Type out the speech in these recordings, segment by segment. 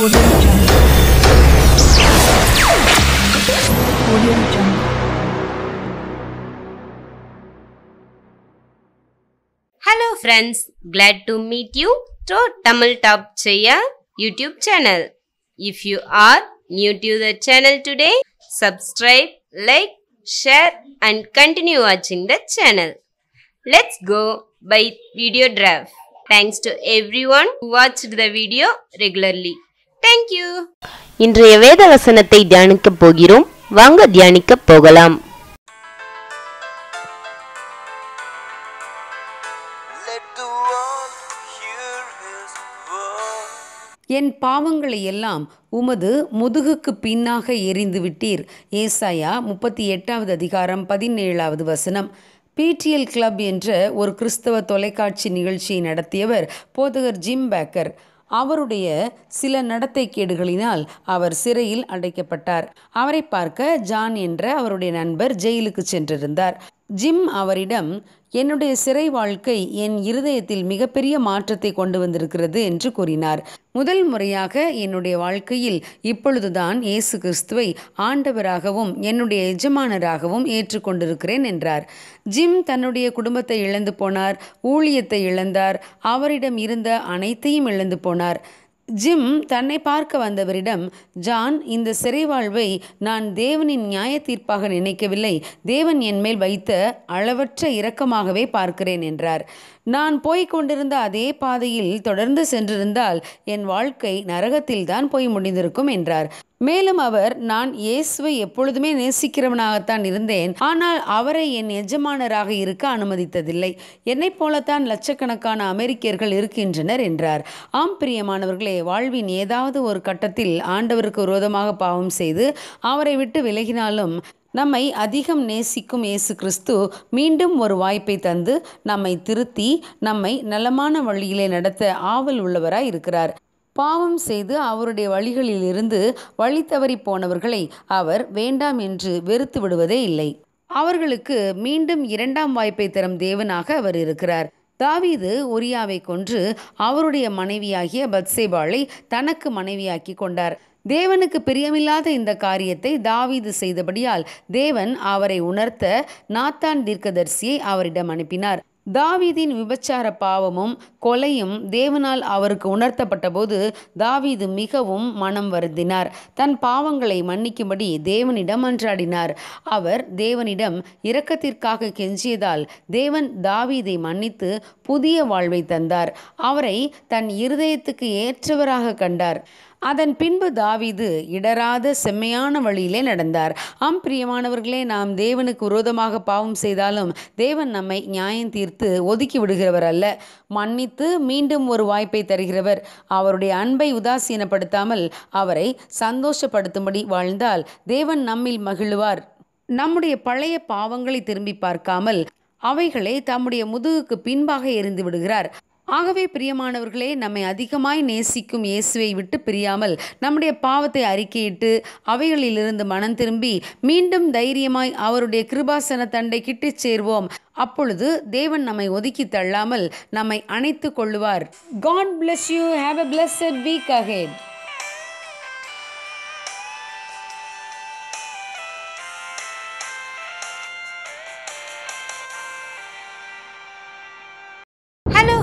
Hello friends, glad to meet you through Tamil Top Chaya YouTube channel. If you are new to the channel today, subscribe, like, share and continue watching the channel. Let's go by video draft. Thanks to everyone who watched the video regularly. Thank you இன்றைய வேத வசனத்தை தியானிக்க போகிறோம் வாங்க தியானிக்க போகலாம் என் பாவங்களை எல்லாம் உமது முதுகுக்கு பின்னாக எரிந்து விட்டீர் ஏசாயா முப்பத்தி எட்டாவது அதிகாரம் பதினேழாவது வசனம் பிடிஎல் கிளப் என்ற ஒரு கிறிஸ்தவ தொலைக்காட்சி நிகழ்ச்சியை நடத்தியவர் போதகர் ஜிம் பேக்கர் அவருடைய சில நடத்தை கேடுகளினால் அவர் சிறையில் அடைக்கப்பட்டார் அவரை பார்க்க ஜான் என்ற அவருடைய நண்பர் ஜெயிலுக்கு சென்றிருந்தார் ஜிம் அவரிடம் என்னுடைய சிறை வாழ்க்கை என் இருதயத்தில் மிகப்பெரிய மாற்றத்தை கொண்டு வந்திருக்கிறது என்று கூறினார் முதல் முறையாக என்னுடைய வாழ்க்கையில் இப்பொழுதுதான் இயேசு கிறிஸ்துவை ஆண்டவராகவும் என்னுடைய எஜமானராகவும் ஏற்றுக்கொண்டிருக்கிறேன் என்றார் ஜிம் தன்னுடைய குடும்பத்தை இழந்து போனார் ஊழியத்தை இழந்தார் அவரிடம் இருந்த அனைத்தையும் இழந்து போனார் ஜிம் தன்னை பார்க்க வந்தவரிடம் ஜான் இந்த சிறைவாழ்வை நான் தேவனின் நியாய தீர்ப்பாக நினைக்கவில்லை தேவன் என் மேல் வைத்த அளவற்ற இரக்கமாகவே பார்க்கிறேன் என்றார் நான் போய்க் கொண்டிருந்த அதே பாதையில் தொடர்ந்து சென்றிருந்தால் என் வாழ்க்கை நரகத்தில்தான் போய் முடிந்திருக்கும் என்றார் மேலும் அவர் நான் இயேசுவை எப்பொழுதுமே நேசிக்கிறவனாகத்தான் இருந்தேன் ஆனால் அவரை என் எஜமானராக இருக்க அனுமதித்ததில்லை என்னைப் போலத்தான் லட்சக்கணக்கான அமெரிக்கர்கள் இருக்கின்றனர் என்றார் ஆம் பிரியமானவர்களே வாழ்வின் ஏதாவது ஒரு கட்டத்தில் ஆண்டவருக்கு விரோதமாக பாவம் செய்து அவரை விட்டு விலகினாலும் நம்மை அதிகம் நேசிக்கும் இயேசு கிறிஸ்து மீண்டும் ஒரு வாய்ப்பை தந்து நம்மை திருத்தி நம்மை நலமான வழியிலே நடத்த ஆவல் உள்ளவராய் இருக்கிறார் பாவம் செய்து அவருடைய வழிகளிலிருந்து வழி தவறி போனவர்களை அவர் வேண்டாம் என்று வெறுத்து விடுவதே இல்லை அவர்களுக்கு மீண்டும் இரண்டாம் வாய்ப்பை தரும் தேவனாக அவர் இருக்கிறார் தாவீது ஒரியாவை கொன்று அவருடைய மனைவியாகிய பத்சேபாளை தனக்கு மனைவியாக்கி கொண்டார் தேவனுக்கு பிரியமில்லாத இந்த காரியத்தை தாவீது செய்தபடியால் தேவன் அவரை உணர்த்த நாத்தான் தீர்க்கதர்சியை அவரிடம் அனுப்பினார் தாவீதின் விபச்சார பாவமும் கொலையும் தேவனால் அவருக்கு உணர்த்தப்பட்ட போது தாவீது மிகவும் மனம் வருந்தினார் தன் பாவங்களை மன்னிக்கும்படி தேவனிடம் அன்றாடினார் அவர் தேவனிடம் இரக்கத்திற்காக கெஞ்சியதால் தேவன் தாவீதை மன்னித்து புதிய வாழ்வை தந்தார் அவரை தன் இருதயத்துக்கு ஏற்றவராக கண்டார் அதன் பின்பு தாவிது இடராத செம்மையான வழியிலே நடந்தார் ஆம் பிரியமானவர்களே நாம் தேவனுக்கு விரோதமாக பாவம் செய்தாலும் தேவன் நம்மை நியாயம் தீர்த்து ஒதுக்கி விடுகிறவர் அல்ல மன்னித்து மீண்டும் ஒரு வாய்ப்பை தருகிறவர் அவருடைய அன்பை உதாசீனப்படுத்தாமல் அவரை சந்தோஷப்படுத்தும்படி வாழ்ந்தால் தேவன் நம்மில் மகிழ்வார் நம்முடைய பழைய பாவங்களை திரும்பி பார்க்காமல் அவைகளை தம்முடைய முதுகுக்கு பின்பாக எரிந்து விடுகிறார் ஆகவே பிரியமானவர்களே நம்மை அதிகமாய் நேசிக்கும் இயேசுவை விட்டு பிரியாமல் நம்முடைய பாவத்தை அறிக்கையிட்டு அவைகளிலிருந்து மனம் திரும்பி மீண்டும் தைரியமாய் அவருடைய கிருபாசன தண்டை கிட்டிச் சேர்வோம் அப்பொழுது தேவன் நம்மை ஒதுக்கி தள்ளாமல் நம்மை அணைத்து கொள்ளுவார் God bless you have a blessed week ahead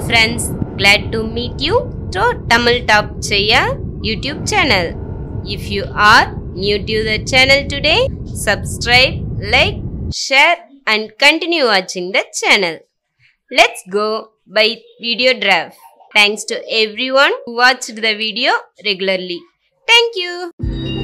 Friends, glad to meet you to Tamil Top Chaya YouTube channel. If you are new to the channel today, subscribe, like, share and continue watching the channel. Let's go by video draft. Thanks to everyone who watched the video regularly. Thank you.